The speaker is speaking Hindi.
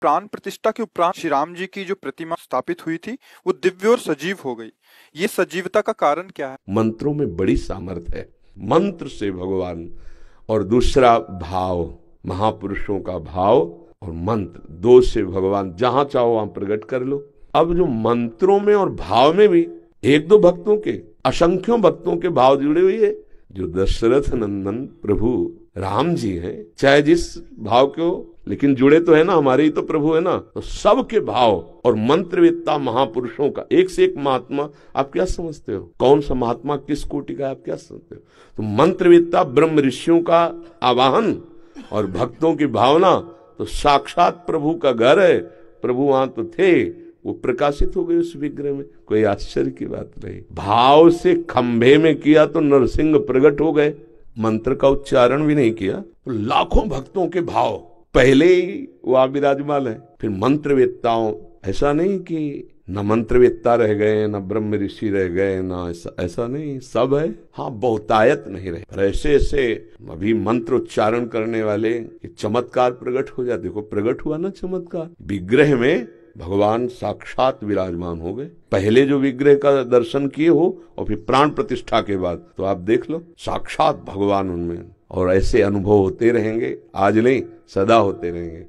प्राण प्रतिष्ठा के उपरांत श्री राम जी की जो प्रतिमा स्थापित हुई थी वो दिव्य और सजीव हो गई ये सजीवता का कारण क्या है मंत्रों में बड़ी सामर्थ है मंत्र से भगवान और दूसरा भाव महापुरुषों का भाव और मंत्र दो से भगवान जहां चाहो वहां प्रकट कर लो अब जो मंत्रों में और भाव में भी एक दो भक्तों के असंख्यों भक्तों के भाव जुड़े हुए है जो दशरथ नंदन प्रभु राम जी हैं चाहे जिस भाव को लेकिन जुड़े तो है ना हमारे ही तो प्रभु है ना तो सबके भाव और मंत्रवेत्ता महापुरुषों का एक से एक महात्मा आप क्या समझते हो कौन सा महात्मा किस कोटि का आप क्या समझते हो तो मंत्रवेत्ता ब्रह्म ऋषियों का आवाहन और भक्तों की भावना तो साक्षात प्रभु का घर है प्रभु वहां तो थे वो प्रकाशित हो गए उस विग्रह में कोई आश्चर्य की बात नहीं भाव से खंभे में किया तो नरसिंह प्रकट हो गए मंत्र का उच्चारण भी नहीं किया तो लाखों भक्तों के भाव पहले ही वो आप विराजमान है फिर मंत्रवेत्ताओं ऐसा नहीं कि न मंत्रवेत्ता रह गए न ब्रह्म ऋषि रह गए न ऐसा ऐसा नहीं सब है हाँ बहुतायत नहीं रहे पर ऐसे ऐसे अभी मंत्र उच्चारण करने वाले चमत्कार प्रकट हो जाते देखो प्रकट हुआ ना चमत्कार विग्रह में भगवान साक्षात विराजमान हो गए पहले जो विग्रह का दर्शन किए हो और फिर प्राण प्रतिष्ठा के बाद तो आप देख लो साक्षात भगवान उनमें और ऐसे अनुभव होते रहेंगे आज नहीं सदा होते रहेंगे